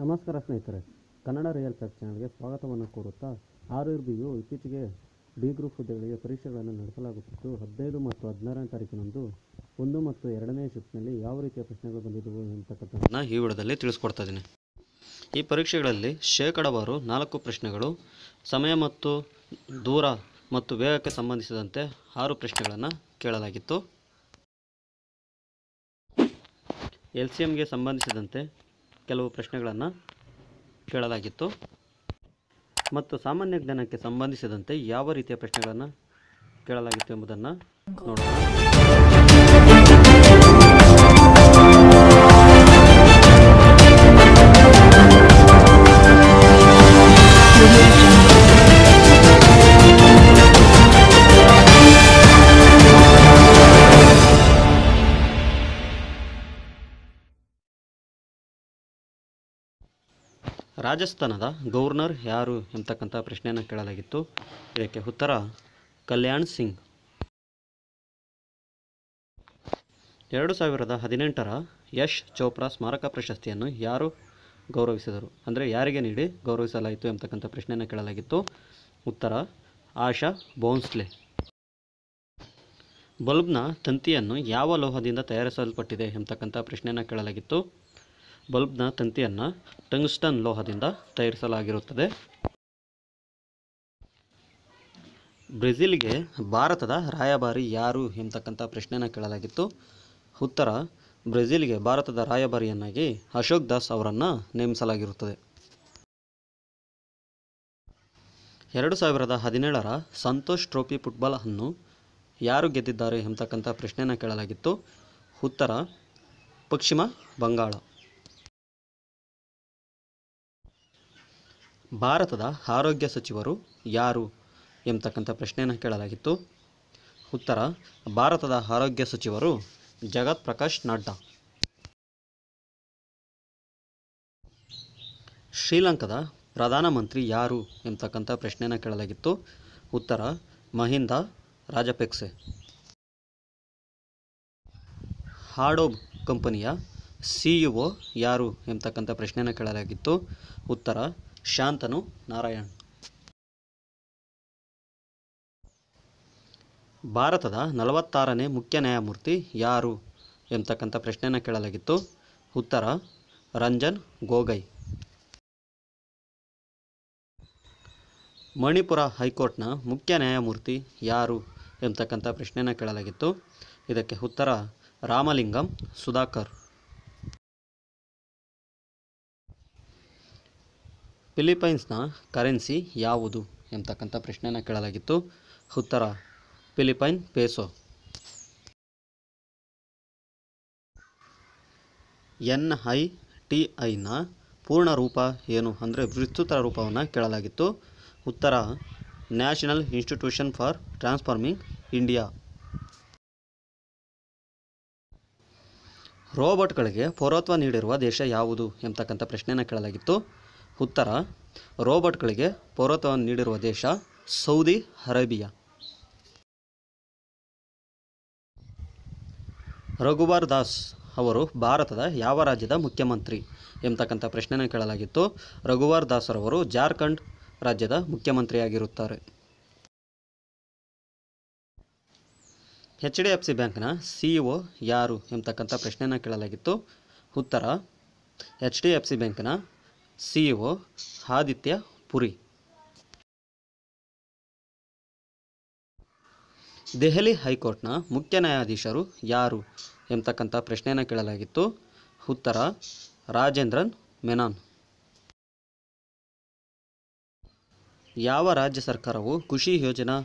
ನಮಸ್ಕಾರ ಸ್ನೇಹಿತರೆ Kannada real fact ಚಾನಲ್ಗೆ ಸ್ವಾಗತವನ್ನು ಕೋರುತ್ತಾ ಆರ್ ಬಿಯು ಇತ್ತೀಚೆಗೆ ಡಿ ಗ್ರೂಪ್ ಹುದ್ದೆಗಳಿಗೆ ಪರೀಕ್ಷೆಗಳನ್ನು ನಡೆಸಲಾಗುತ್ತಿದ್ದು ಹದಿನೈದು ಮತ್ತು ಹದಿನಾರನೇ ತಾರೀಕಿನಂದು ಒಂದು ಮತ್ತು ಎರಡನೇ ಶಿಫ್ಟ್ನಲ್ಲಿ ಯಾವ ರೀತಿಯ ಪ್ರಶ್ನೆಗಳು ಬಂದಿದ್ದವು ಎಂಬತಕ್ಕಂಥದ್ದನ್ನು ಈ ವಿಡದಲ್ಲಿ ತಿಳಿಸ್ಕೊಡ್ತಾ ಇದ್ದೀನಿ ಈ ಪರೀಕ್ಷೆಗಳಲ್ಲಿ ಶೇಕಡಾವಾರು ನಾಲ್ಕು ಪ್ರಶ್ನೆಗಳು ಸಮಯ ಮತ್ತು ದೂರ ಮತ್ತು ವೇಗಕ್ಕೆ ಸಂಬಂಧಿಸಿದಂತೆ ಆರು ಪ್ರಶ್ನೆಗಳನ್ನು ಕೇಳಲಾಗಿತ್ತು ಎಲ್ ಸಿ ಎಮ್ಗೆ ಸಂಬಂಧಿಸಿದಂತೆ ಕೆಲವು ಪ್ರಶ್ನೆಗಳನ್ನು ಕೇಳಲಾಗಿತ್ತು ಮತ್ತು ಸಾಮಾನ್ಯ ಜ್ಞಾನಕ್ಕೆ ಸಂಬಂಧಿಸಿದಂತೆ ಯಾವ ರೀತಿಯ ಪ್ರಶ್ನೆಗಳನ್ನು ಕೇಳಲಾಗಿತ್ತು ಎಂಬುದನ್ನು ನೋಡೋಣ ರಾಜಸ್ಥಾನದ ಗವರ್ನರ್ ಯಾರು ಎಂತಕ್ಕಂಥ ಪ್ರಶ್ನೆಯನ್ನು ಕೇಳಲಾಗಿತ್ತು ಇದಕ್ಕೆ ಉತ್ತರ ಕಲ್ಯಾಣ್ ಸಿಂಗ್ ಎರಡು ಸಾವಿರದ ಹದಿನೆಂಟರ ಯಶ್ ಚೋಪ್ರಾ ಸ್ಮಾರಕ ಪ್ರಶಸ್ತಿಯನ್ನು ಯಾರು ಗೌರವಿಸಿದರು ಅಂದರೆ ಯಾರಿಗೆ ನೀಡಿ ಗೌರವಿಸಲಾಯಿತು ಎಂಬತಕ್ಕಂಥ ಪ್ರಶ್ನೆಯನ್ನು ಕೇಳಲಾಗಿತ್ತು ಉತ್ತರ ಆಶಾ ಬೋನ್ಸ್ಲೆ ಬಲ್ಬ್ನ ತಂತಿಯನ್ನು ಯಾವ ಲೋಹದಿಂದ ತಯಾರಿಸಲ್ಪಟ್ಟಿದೆ ಎಂಬತಕ್ಕಂಥ ಪ್ರಶ್ನೆಯನ್ನು ಕೇಳಲಾಗಿತ್ತು ಬಲ್ಬ್ನ ತಂತಿಯನ್ನು ಟಂಗ್ಸ್ಟನ್ ಲೋಹದಿಂದ ತಯಾರಿಸಲಾಗಿರುತ್ತದೆ ಬ್ರೆಜಿಲ್ಗೆ ಭಾರತದ ರಾಯಭಾರಿ ಯಾರು ಎಂಬತಕ್ಕಂಥ ಪ್ರಶ್ನೆಯನ್ನು ಕೇಳಲಾಗಿತ್ತು ಉತ್ತರ ಬ್ರೆಜಿಲ್ಗೆ ಭಾರತದ ರಾಯಭಾರಿಯನ್ನಾಗಿ ಅಶೋಕ್ ದಾಸ್ ಅವರನ್ನು ನೇಮಿಸಲಾಗಿರುತ್ತದೆ ಎರಡು ಸಾವಿರದ ಹದಿನೇಳರ ಸಂತೋಷ್ ಟ್ರೋಫಿ ಫುಟ್ಬಾಲ್ ಅನ್ನು ಯಾರು ಗೆದ್ದಿದ್ದಾರೆ ಎಂಬತಕ್ಕಂಥ ಪ್ರಶ್ನೆಯನ್ನು ಕೇಳಲಾಗಿತ್ತು ಉತ್ತರ ಪಶ್ಚಿಮ ಬಂಗಾಳ ಭಾರತದ ಆರೋಗ್ಯ ಸಚಿವರು ಯಾರು ಎಂಬತಕ್ಕಂಥ ಪ್ರಶ್ನೆಯನ್ನು ಕೇಳಲಾಗಿತ್ತು ಉತ್ತರ ಭಾರತದ ಆರೋಗ್ಯ ಸಚಿವರು ಜಗತ್ ಪ್ರಕಾಶ್ ನಡ್ಡಾ ಶ್ರೀಲಂಕಾದ ಪ್ರಧಾನಮಂತ್ರಿ ಯಾರು ಎಂಬತಕ್ಕಂಥ ಪ್ರಶ್ನೆಯನ್ನು ಕೇಳಲಾಗಿತ್ತು ಉತ್ತರ ಮಹಿಂದ ರಾಜಪೆಕ್ಸೆ ಹಾಡೋಬ್ ಕಂಪನಿಯ ಸಿ ಯಾರು ಎಂಬತಕ್ಕಂಥ ಪ್ರಶ್ನೆಯನ್ನು ಕೇಳಲಾಗಿತ್ತು ಉತ್ತರ ಶಾಂತನು ನಾರಾಯಣ್ ಭಾರತದ ನಲವತ್ತಾರನೇ ಮುಖ್ಯ ನ್ಯಾಯಮೂರ್ತಿ ಯಾರು ಎಂತಕ್ಕಂಥ ಪ್ರಶ್ನೆಯನ್ನು ಕೇಳಲಾಗಿತ್ತು ಉತ್ತರ ರಂಜನ್ ಗೊಗೈ ಮಣಿಪುರ ಹೈಕೋರ್ಟ್ನ ಮುಖ್ಯ ನ್ಯಾಯಮೂರ್ತಿ ಯಾರು ಎಂತಕ್ಕಂಥ ಪ್ರಶ್ನೆಯನ್ನು ಕೇಳಲಾಗಿತ್ತು ಇದಕ್ಕೆ ಉತ್ತರ ರಾಮಲಿಂಗಂ ಸುಧಾಕರ್ ಫಿಲಿಪೈನ್ಸ್ನ ಕರೆನ್ಸಿ ಯಾವುದು ಎಂಬತಕ್ಕಂಥ ಪ್ರಶ್ನೆನ ಕೇಳಲಾಗಿತ್ತು ಉತ್ತರ Philippine peso N I T ಐನ ಪೂರ್ಣ ರೂಪ ಏನು ಅಂದರೆ ವಿಸ್ತೃತ ರೂಪವನ್ನು ಕೇಳಲಾಗಿತ್ತು ಉತ್ತರ National Institution for Transforming India ರೋಬೋಟ್ಗಳಿಗೆ ಪೌರತ್ವ ನೀಡಿರುವ ದೇಶ ಯಾವುದು ಎಂಬತಕ್ಕಂಥ ಪ್ರಶ್ನೆಯನ್ನು ಕೇಳಲಾಗಿತ್ತು ಉತ್ತರ ರೋಬೋಟ್ಗಳಿಗೆ ಪೌರತ್ವವನ್ನು ನೀಡಿರುವ ದೇಶ ಸೌದಿ ಅರೇಬಿಯಾ ರಘುವಾರ್ ದಾಸ್ ಅವರು ಭಾರತದ ಯಾವ ರಾಜ್ಯದ ಮುಖ್ಯಮಂತ್ರಿ ಎಂಬತಕ್ಕಂಥ ಪ್ರಶ್ನೆಯನ್ನು ಕೇಳಲಾಗಿತ್ತು ದಾಸ್ ದಾಸರವರು ಜಾರ್ಖಂಡ್ ರಾಜ್ಯದ ಮುಖ್ಯಮಂತ್ರಿಯಾಗಿರುತ್ತಾರೆ ಎಚ್ ಡಿ ಎಫ್ ಸಿ ಬ್ಯಾಂಕ್ನ ಸಿಇಒ ಯಾರು ಎಂಬತಕ್ಕಂಥ ಪ್ರಶ್ನೆಯನ್ನು ಕೇಳಲಾಗಿತ್ತು ಉತ್ತರ ಎಚ್ ಡಿ ಎಫ್ ಸಿ ಬ್ಯಾಂಕ್ನ ಸಿಇಒ ಆದಿತ್ಯ ಪುರಿ ದೆಹಲಿ ಹೈಕೋರ್ಟ್ನ ಮುಖ್ಯ ನ್ಯಾಯಾಧೀಶರು ಯಾರು ಎಂಬತಕ್ಕಂಥ ಪ್ರಶ್ನೆಯನ್ನು ಕೇಳಲಾಗಿತ್ತು ಉತ್ತರ ರಾಜೇಂದ್ರನ್ ಮೆನಾನ್ ಯಾವ ರಾಜ್ಯ ಸರ್ಕಾರವು ಕೃಷಿ ಯೋಜನಾ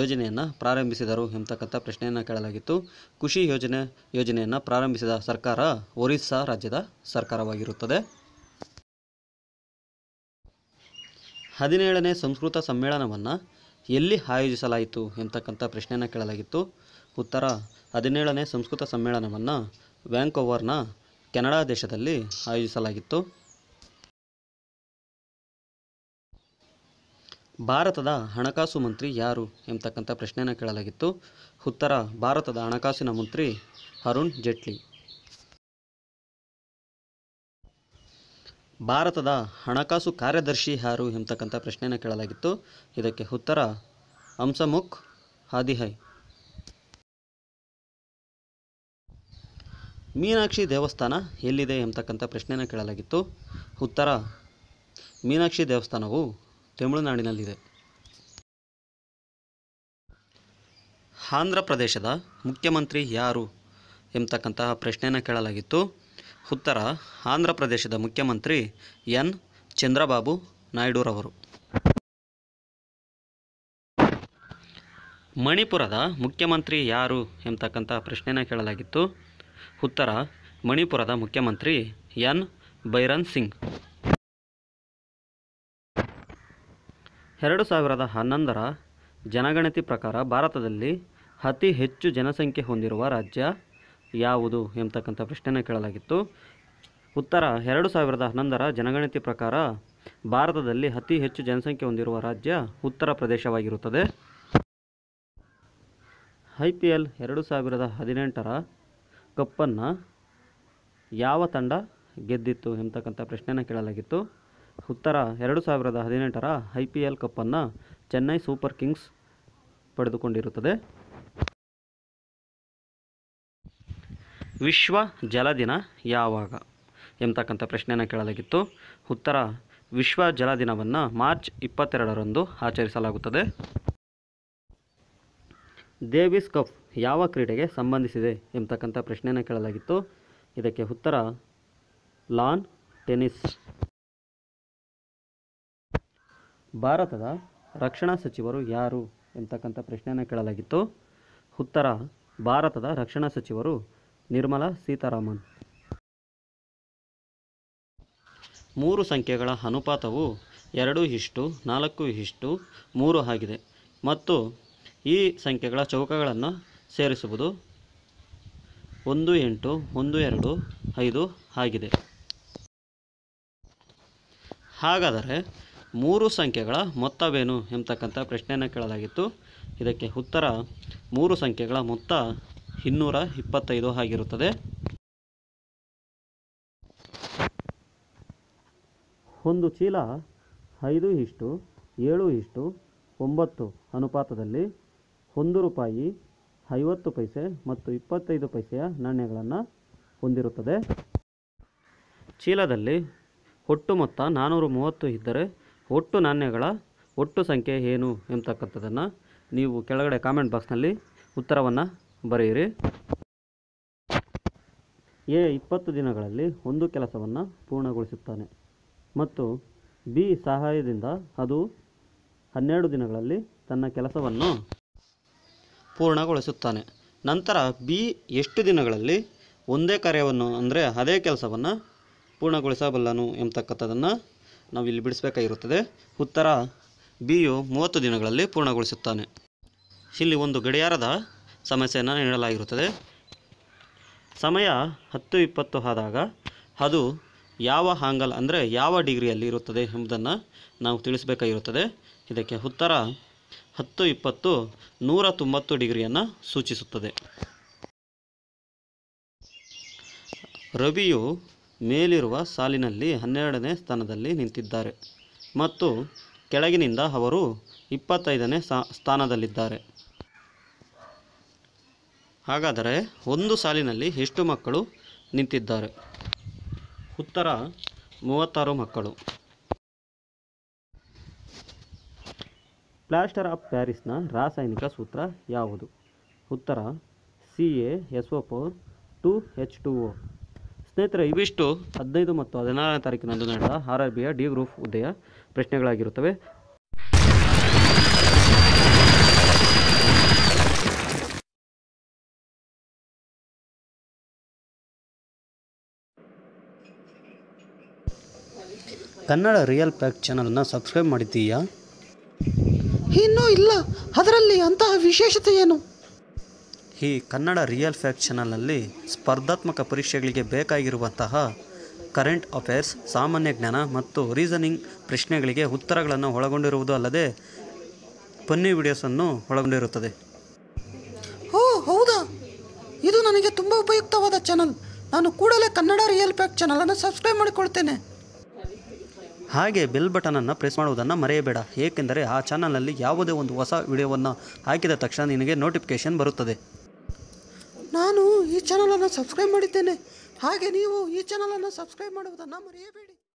ಯೋಜನೆಯನ್ನು ಪ್ರಾರಂಭಿಸಿದರು ಎಂಬತಕ್ಕಂಥ ಪ್ರಶ್ನೆಯನ್ನು ಕೇಳಲಾಗಿತ್ತು ಕೃಷಿ ಯೋಜನೆ ಯೋಜನೆಯನ್ನು ಪ್ರಾರಂಭಿಸಿದ ಸರ್ಕಾರ ಒರಿಸ್ಸಾ ರಾಜ್ಯದ ಸರ್ಕಾರವಾಗಿರುತ್ತದೆ ಹದಿನೇಳನೇ ಸಂಸ್ಕೃತ ಸಮ್ಮೇಳನವನ್ನು ಎಲ್ಲಿ ಆಯೋಜಿಸಲಾಯಿತು ಎಂತಕ್ಕಂಥ ಪ್ರಶ್ನೆಯನ್ನು ಕೇಳಲಾಗಿತ್ತು ಉತ್ತರ ಹದಿನೇಳನೇ ಸಂಸ್ಕೃತ ಸಮ್ಮೇಳನವನ್ನು ವ್ಯಾಂಕೋವರ್ನ ಕೆನಡಾ ದೇಶದಲ್ಲಿ ಆಯೋಜಿಸಲಾಗಿತ್ತು ಭಾರತದ ಹಣಕಾಸು ಮಂತ್ರಿ ಯಾರು ಎಂಬತಕ್ಕಂಥ ಪ್ರಶ್ನೆಯನ್ನು ಕೇಳಲಾಗಿತ್ತು ಉತ್ತರ ಭಾರತದ ಹಣಕಾಸಿನ ಮಂತ್ರಿ ಅರುಣ್ ಜೇಟ್ಲಿ ಭಾರತದ ಹಣಕಾಸು ಕಾರ್ಯದರ್ಶಿ ಯಾರು ಎಂಬತಕ್ಕಂಥ ಪ್ರಶ್ನೆಯನ್ನು ಕೇಳಲಾಗಿತ್ತು ಇದಕ್ಕೆ ಉತ್ತರ ಹಂಸಮುಖ್ ಹಾದಿಹೈ ಮೀನಾಕ್ಷಿ ದೇವಸ್ಥಾನ ಎಲ್ಲಿದೆ ಎಂಬತಕ್ಕಂಥ ಪ್ರಶ್ನೆಯನ್ನು ಕೇಳಲಾಗಿತ್ತು ಉತ್ತರ ಮೀನಾಕ್ಷಿ ದೇವಸ್ಥಾನವು ತಮಿಳುನಾಡಿನಲ್ಲಿದೆ ಆಂಧ್ರ ಪ್ರದೇಶದ ಮುಖ್ಯಮಂತ್ರಿ ಯಾರು ಎಂಬತಕ್ಕಂತಹ ಪ್ರಶ್ನೆಯನ್ನು ಕೇಳಲಾಗಿತ್ತು ಉತ್ತರ ಆಂಧ್ರ ಪ್ರದೇಶದ ಮುಖ್ಯಮಂತ್ರಿ ಎನ್ ಚಂದ್ರಬಾಬು ನಾಯ್ಡುರವರು ಮಣಿಪುರದ ಮುಖ್ಯಮಂತ್ರಿ ಯಾರು ಎಂಬತಕ್ಕಂಥ ಪ್ರಶ್ನೆನ ಕೇಳಲಾಗಿತ್ತು ಉತ್ತರ ಮಣಿಪುರದ ಮುಖ್ಯಮಂತ್ರಿ ಎನ್ ಬೈರನ್ ಸಿಂಗ್ ಎರಡು ಸಾವಿರದ ಹನ್ನೊಂದರ ಜನಗಣತಿ ಪ್ರಕಾರ ಭಾರತದಲ್ಲಿ ಅತಿ ಹೆಚ್ಚು ಜನಸಂಖ್ಯೆ ಹೊಂದಿರುವ ರಾಜ್ಯ ಯಾವುದು ಎಂಬತಕ್ಕಂಥ ಪ್ರಶ್ನೆಯನ್ನು ಕೇಳಲಾಗಿತ್ತು ಉತ್ತರ ಎರಡು ಸಾವಿರದ ಹನ್ನೊಂದರ ಜನಗಣತಿ ಪ್ರಕಾರ ಭಾರತದಲ್ಲಿ ಅತಿ ಹೆಚ್ಚು ಜನಸಂಖ್ಯೆ ಹೊಂದಿರುವ ರಾಜ್ಯ ಉತ್ತರ ಪ್ರದೇಶವಾಗಿರುತ್ತದೆ ಐ ಪಿ ಎಲ್ ಎರಡು ಸಾವಿರದ ಹದಿನೆಂಟರ ಕಪ್ಪನ್ನು ಯಾವ ತಂಡ ಗೆದ್ದಿತ್ತು ಎಂಬತಕ್ಕಂಥ ಪ್ರಶ್ನೆಯನ್ನು ಕೇಳಲಾಗಿತ್ತು ಉತ್ತರ ಎರಡು ಸಾವಿರದ ಹದಿನೆಂಟರ ಐ ಪಿ ಎಲ್ ಕಪ್ಪನ್ನು ಚೆನ್ನೈ ಸೂಪರ್ ಕಿಂಗ್ಸ್ ಪಡೆದುಕೊಂಡಿರುತ್ತದೆ ವಿಶ್ವ ಜಲ ದಿನ ಯಾವಾಗ ಎಂಬತಕ್ಕಂಥ ಪ್ರಶ್ನೆಯನ್ನು ಕೇಳಲಾಗಿತ್ತು ಉತ್ತರ ವಿಶ್ವ ಜಲ ದಿನವನ್ನು ಮಾರ್ಚ್ ಇಪ್ಪತ್ತೆರಡರಂದು ಆಚರಿಸಲಾಗುತ್ತದೆ ದೇವಿಸ್ ಕಪ್ ಯಾವ ಕ್ರೀಡೆಗೆ ಸಂಬಂಧಿಸಿದೆ ಎಂಬತಕ್ಕಂಥ ಪ್ರಶ್ನೆಯನ್ನು ಕೇಳಲಾಗಿತ್ತು ಇದಕ್ಕೆ ಉತ್ತರ ಲಾನ್ ಟೆನಿಸ್ ಭಾರತದ ರಕ್ಷಣಾ ಸಚಿವರು ಯಾರು ಎಂಬತಕ್ಕಂಥ ಪ್ರಶ್ನೆಯನ್ನು ಕೇಳಲಾಗಿತ್ತು ಉತ್ತರ ಭಾರತದ ರಕ್ಷಣಾ ಸಚಿವರು ನಿರ್ಮಲಾ ಸೀತಾರಾಮನ್ ಮೂರು ಸಂಖ್ಯೆಗಳ ಅನುಪಾತವು ಎರಡು ಇಷ್ಟು ನಾಲ್ಕು ಇಷ್ಟು ಮೂರು ಆಗಿದೆ ಮತ್ತು ಈ ಸಂಖ್ಯೆಗಳ ಚೌಕಗಳನ್ನು ಸೇರಿಸುವುದು ಒಂದು ಎಂಟು ಒಂದು ಎರಡು ಐದು ಆಗಿದೆ ಹಾಗಾದರೆ ಮೂರು ಸಂಖ್ಯೆಗಳ ಮೊತ್ತವೇನು ಎಂಬತಕ್ಕಂಥ ಪ್ರಶ್ನೆಯನ್ನು ಕೇಳಲಾಗಿತ್ತು ಇದಕ್ಕೆ ಉತ್ತರ ಮೂರು ಸಂಖ್ಯೆಗಳ ಮೊತ್ತ ಇನ್ನೂರ ಇಪ್ಪತ್ತೈದು ಆಗಿರುತ್ತದೆ ಒಂದು ಚೀಲ ಐದು ಇಷ್ಟು ಏಳು ಇಷ್ಟು ಒಂಬತ್ತು ಅನುಪಾತದಲ್ಲಿ ಒಂದು ರೂಪಾಯಿ ಐವತ್ತು ಪೈಸೆ ಮತ್ತು ಇಪ್ಪತ್ತೈದು ಪೈಸೆಯ ನಾಣ್ಯಗಳನ್ನು ಹೊಂದಿರುತ್ತದೆ ಚೀಲದಲ್ಲಿ ಒಟ್ಟು ಮೊತ್ತ ನಾನ್ನೂರು ಮೂವತ್ತು ಇದ್ದರೆ ಒಟ್ಟು ನಾಣ್ಯಗಳ ಒಟ್ಟು ಸಂಖ್ಯೆ ಏನು ಎಂಬತಕ್ಕಂಥದ್ದನ್ನು ನೀವು ಕೆಳಗಡೆ ಕಾಮೆಂಟ್ ಬಾಕ್ಸ್ನಲ್ಲಿ ಉತ್ತರವನ್ನು ಬರೆಯಿರಿ ಎ ಇಪ್ಪತ್ತು ದಿನಗಳಲ್ಲಿ ಒಂದು ಕೆಲಸವನ್ನು ಪೂರ್ಣಗೊಳಿಸುತ್ತಾನೆ ಮತ್ತು ಬಿ ಸಹಾಯದಿಂದ ಅದು ಹನ್ನೆರಡು ದಿನಗಳಲ್ಲಿ ತನ್ನ ಕೆಲಸವನ್ನು ಪೂರ್ಣಗೊಳಿಸುತ್ತಾನೆ ನಂತರ ಬಿ ಎಷ್ಟು ದಿನಗಳಲ್ಲಿ ಒಂದೇ ಕಾರ್ಯವನ್ನು ಅಂದರೆ ಅದೇ ಕೆಲಸವನ್ನು ಪೂರ್ಣಗೊಳಿಸಬಲ್ಲನು ಎಂಬತಕ್ಕಂಥದ್ದನ್ನು ನಾವು ಇಲ್ಲಿ ಬಿಡಿಸಬೇಕಾಗಿರುತ್ತದೆ ಉತ್ತರ ಬಿಯು ಮೂವತ್ತು ದಿನಗಳಲ್ಲಿ ಪೂರ್ಣಗೊಳಿಸುತ್ತಾನೆ ಇಲ್ಲಿ ಒಂದು ಗಡಿಯಾರದ ಸಮಸ್ಯೆಯನ್ನು ನೀಡಲಾಗಿರುತ್ತದೆ ಸಮಯ ಹತ್ತು ಇಪ್ಪತ್ತು ಆದಾಗ ಅದು ಯಾವ ಆಂಗಲ್ ಅಂದರೆ ಯಾವ ಡಿಗ್ರಿಯಲ್ಲಿ ಇರುತ್ತದೆ ಎಂಬುದನ್ನು ನಾವು ತಿಳಿಸಬೇಕಾಗಿರುತ್ತದೆ ಇದಕ್ಕೆ ಉತ್ತರ ಹತ್ತು ಇಪ್ಪತ್ತು ನೂರ ತೊಂಬತ್ತು ಡಿಗ್ರಿಯನ್ನು ಸೂಚಿಸುತ್ತದೆ ರವಿಯು ಮೇಲಿರುವ ಸಾಲಿನಲ್ಲಿ ಹನ್ನೆರಡನೇ ಸ್ಥಾನದಲ್ಲಿ ನಿಂತಿದ್ದಾರೆ ಮತ್ತು ಕೆಳಗಿನಿಂದ ಅವರು ಇಪ್ಪತ್ತೈದನೇ ಸ್ಥಾನದಲ್ಲಿದ್ದಾರೆ ಹಾಗಾದರೆ ಒಂದು ಸಾಲಿನಲ್ಲಿ ಎಷ್ಟು ಮಕ್ಕಳು ನಿಂತಿದ್ದಾರೆ ಉತ್ತರ ಮೂವತ್ತಾರು ಮಕ್ಕಳು ಪ್ಲಾಸ್ಟರ್ ಆಫ್ ಪ್ಯಾರಿಸ್ನ ರಾಸಾಯನಿಕ ಸೂತ್ರ ಯಾವುದು ಉತ್ತರ C A S O four two H two O ಸ್ನೇಹಿತರೆ ಇವಿಷ್ಟು ಹದಿನೈದು ಮತ್ತು ಹದಿನಾರನೇ ತಾರೀಕಿನಂದು ನಡೆದ ಆರ್ ಆರ್ ಬಿಯ ಡಿ ಗ್ರೂಪ್ ಹುದ್ದೆಯ ಪ್ರಶ್ನೆಗಳಾಗಿರುತ್ತವೆ ಕನ್ನಡ ರಿಯಲ್ ಪ್ಯಾಕ್ ಚಾನಲನ್ನು ಸಬ್ಸ್ಕ್ರೈಬ್ ಮಾಡಿದ್ದೀಯಾ ಇನ್ನೂ ಇಲ್ಲ ಅದರಲ್ಲಿ ಅಂತಹ ವಿಶೇಷತೆ ಏನು ಈ ಕನ್ನಡ ರಿಯಲ್ ಫ್ಯಾಕ್ಟ್ ಚಾನಲ್ನಲ್ಲಿ ಸ್ಪರ್ಧಾತ್ಮಕ ಪರೀಕ್ಷೆಗಳಿಗೆ ಬೇಕಾಗಿರುವಂತಹ ಕರೆಂಟ್ ಅಫೇರ್ಸ್ ಸಾಮಾನ್ಯ ಜ್ಞಾನ ಮತ್ತು ರೀಸನಿಂಗ್ ಪ್ರಶ್ನೆಗಳಿಗೆ ಉತ್ತರಗಳನ್ನು ಒಳಗೊಂಡಿರುವುದು ಅಲ್ಲದೆ ಪನ್ನಿ ವಿಡಿಯೋಸನ್ನು ಒಳಗೊಂಡಿರುತ್ತದೆ ಓ ಹೌದಾ ಇದು ನನಗೆ ತುಂಬ ಉಪಯುಕ್ತವಾದ ಚಾನಲ್ ನಾನು ಕೂಡಲೇ ಕನ್ನಡ ರಿಯಲ್ ಪ್ಯಾಕ್ ಚಾನಲನ್ನು ಸಬ್ಸ್ಕ್ರೈಬ್ ಮಾಡಿಕೊಳ್ತೇನೆ ಹಾಗೆ ಬೆಲ್ ಬಟನನ್ನು ಪ್ರೆಸ್ ಮಾಡುವುದನ್ನು ಮರೆಯಬೇಡ ಏಕೆಂದರೆ ಆ ಚಾನಲಲ್ಲಿ ಯಾವುದೇ ಒಂದು ಹೊಸ ವಿಡಿಯೋವನ್ನು ಹಾಕಿದ ತಕ್ಷಣ ನಿನಗೆ ನೋಟಿಫಿಕೇಶನ್ ಬರುತ್ತದೆ ನಾನು ಈ ಚಾನಲನ್ನು ಸಬ್ಸ್ಕ್ರೈಬ್ ಮಾಡಿದ್ದೇನೆ ಹಾಗೆ ನೀವು ಈ ಚಾನಲನ್ನು ಸಬ್ಸ್ಕ್ರೈಬ್ ಮಾಡುವುದನ್ನು ಮರೆಯಬೇಡಿ